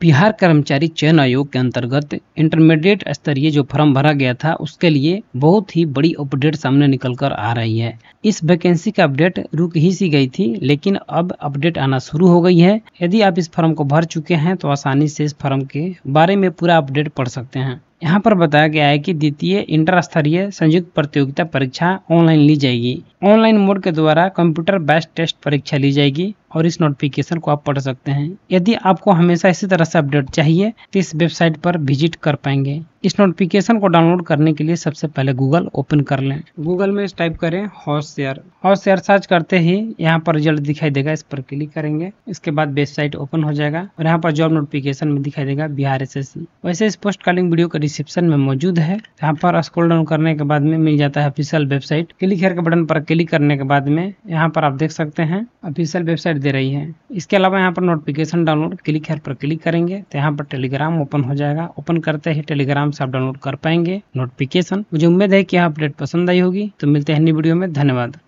बिहार कर्मचारी चयन आयोग के अंतर्गत इंटरमीडिएट स्तरीय जो फॉर्म भरा गया था उसके लिए बहुत ही बड़ी अपडेट सामने निकल कर आ रही है इस वैकेंसी का अपडेट रुक ही सी गई थी लेकिन अब अपडेट आना शुरू हो गई है यदि आप इस फॉर्म को भर चुके हैं तो आसानी से इस फॉर्म के बारे में पूरा अपडेट पढ़ सकते हैं यहाँ पर बताया गया है कि द्वितीय इंटर स्तरीय संयुक्त प्रतियोगिता परीक्षा ऑनलाइन ली जाएगी ऑनलाइन मोड के द्वारा कंप्यूटर बेस्ट टेस्ट परीक्षा ली जाएगी और इस नोटिफिकेशन को आप पढ़ सकते हैं यदि आपको हमेशा इसी तरह से अपडेट चाहिए तो इस वेबसाइट पर विजिट कर पाएंगे इस नोटिफिकेशन को डाउनलोड करने के लिए सबसे पहले गूगल ओपन कर लें गूगल में टाइप करें हॉट शेयर हॉस शेयर सर्च करते ही यहाँ पर रिजल्ट दिखाई देगा इस पर क्लिक करेंगे इसके बाद वेबसाइट ओपन हो जाएगा और यहाँ पर जॉब नोटिफिकेशन में दिखाई देगा बिहार एस वैसे इस पोस्ट कॉलिंग वीडियो का डिस्क्रिप्शन में मौजूद है यहाँ पर स्क्रोल डाउन करने के बाद में मिल जाता है ऑफिसियल वेबसाइट क्लिक हेयर के बटन पर क्लिक करने के बाद में यहाँ पर आप देख सकते हैं ऑफिसियल वेबसाइट दे रही है इसके अलावा यहाँ पर नोटिफिकेशन डाउनलोड क्लिक हेयर पर क्लिक करेंगे तो यहाँ पर टेलीग्राम ओपन हो जाएगा ओपन करते ही टेलीग्राम से आप डाउनलोड कर पाएंगे नोटिफिकेशन मुझे उम्मीद है कि यह अपडेट पसंद आई होगी तो मिलते हैं वीडियो में धन्यवाद